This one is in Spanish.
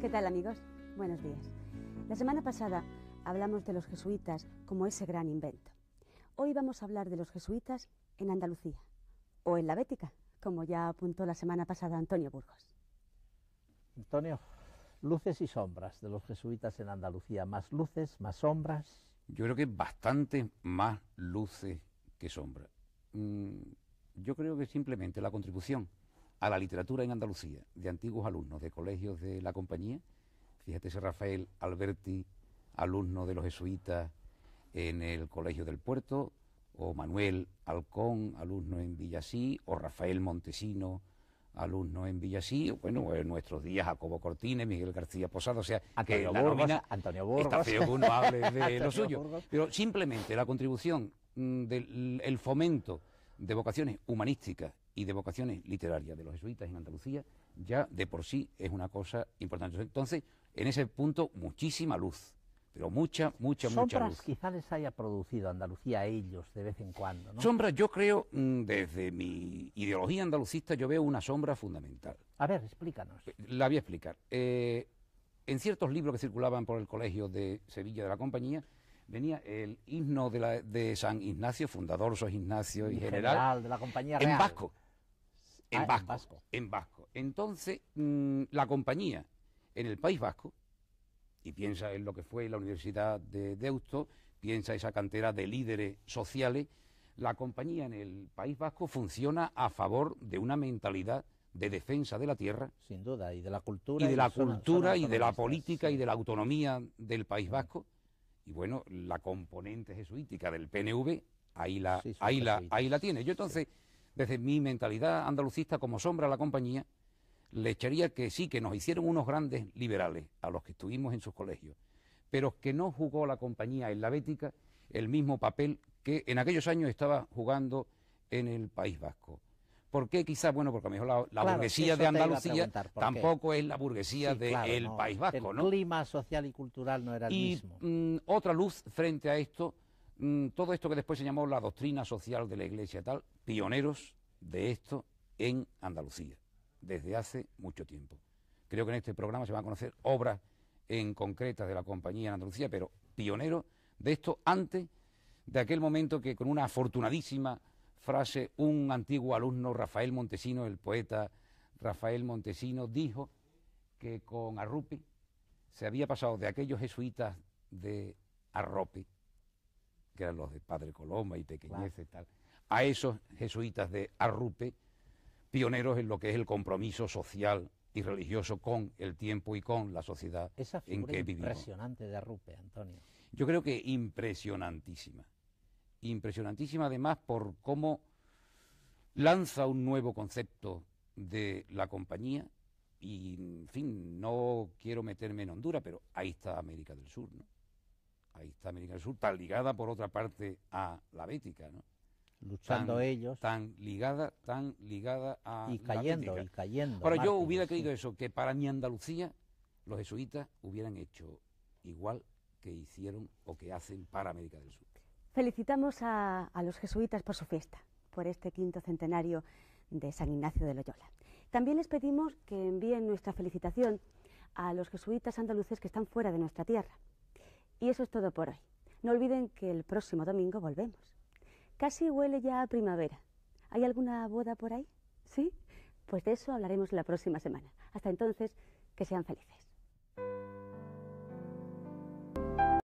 ¿Qué tal amigos? Buenos días. La semana pasada hablamos de los jesuitas como ese gran invento. Hoy vamos a hablar de los jesuitas en Andalucía o en la Bética, como ya apuntó la semana pasada Antonio Burgos. Antonio, luces y sombras de los jesuitas en Andalucía, más luces, más sombras. Yo creo que bastante más luces que sombras. Mm, yo creo que simplemente la contribución a la literatura en Andalucía de antiguos alumnos de colegios de la compañía. Fíjate ese Rafael Alberti, alumno de los jesuitas en el Colegio del Puerto, o Manuel Alcón, alumno en Villasí, o Rafael Montesino, alumno en Villasí, o bueno, en nuestros días Jacobo Cortines, Miguel García Posado, o sea, Antonio que Antonio Borgas. de lo suyo, pero simplemente la contribución mm, del fomento de vocaciones humanísticas y de vocaciones literarias de los jesuitas en Andalucía ya de por sí es una cosa importante. Entonces, en ese punto, muchísima luz, pero mucha, mucha, mucha luz. Sombras les haya producido Andalucía a ellos de vez en cuando, Sombras, yo creo, mm, desde mi ideología andalucista, yo veo una sombra fundamental. A ver, explícanos. Eh, la voy a explicar. Eh, en ciertos libros que circulaban por el colegio de Sevilla de la Compañía, venía el himno de, la, de San Ignacio, fundador San Ignacio y, general, de la Compañía Real. En vasco. Ah, en, vasco, en, vasco, Entonces, mm, la compañía en el País Vasco, y piensa en lo que fue la Universidad de Deusto, piensa esa cantera de líderes sociales, la compañía en el País Vasco funciona a favor de una mentalidad de defensa de la tierra. Sin duda, y de la cultura. Y de la cultura, y de la política, y de la autonomía del País Vasco. Y bueno, la componente jesuítica del PNV, ahí la, ahí la, ahí la tiene. Yo entonces desde mi mentalidad andalucista como sombra a la compañía, le echaría que sí, que nos hicieron unos grandes liberales a los que estuvimos en sus colegios, pero que no jugó la compañía en la Bética el mismo papel que en aquellos años estaba jugando en el País Vasco. ...porque qué quizás? Bueno, porque a lo mejor la, burguesía de Andalucía tampoco es la burguesía del País Vasco, no, País Vasco. El clima social y cultural no era el mismo. ...y mm, otra luz frente a esto Mm, todo esto que después se llamó la doctrina social de la Iglesia, tal, pioneros de esto en Andalucía, desde hace mucho tiempo. Creo que en este programa se van a conocer obras en concretas de la compañía en Andalucía, pero pioneros de esto antes de aquel momento que con una afortunadísima frase un antiguo alumno, Rafael Montesino, el poeta Rafael Montesino, dijo que con Arrupi se había pasado de aquellos jesuitas de Arrupi, que eran los de Padre Coloma y Pequeñez y tal, a esos jesuitas de Arrupe, pioneros en lo que es el compromiso social y religioso con el tiempo y con la sociedad en que vivimos. impresionante de Arrupe, Antonio. Yo creo que impresionantísima. Impresionantísima además por cómo lanza un nuevo concepto de la compañía y, en fin, no quiero meterme en Honduras, pero ahí está América del Sur, ¿no? ahí está América del Sur, tan ligada por otra parte a la Bética, ¿no? Luchando ellos. Tan ligada, tan ligada a. Y cayendo, y cayendo. Pero yo hubiera creído eso, que para mi Andalucía, los jesuitas hubieran hecho igual que hicieron o que hacen para América del Sur. Felicitamos a los jesuitas por su fiesta, por este quinto centenario de San Ignacio de Loyola. También les pedimos que envíen nuestra felicitación a los jesuitas andaluces que están fuera de nuestra tierra y eso es todo por hoy. No olviden que el próximo domingo volvemos. Casi huele ya a primavera. ¿Hay alguna boda por ahí? ¿Sí? Pues de eso hablaremos la próxima semana. Hasta entonces, que sean felices.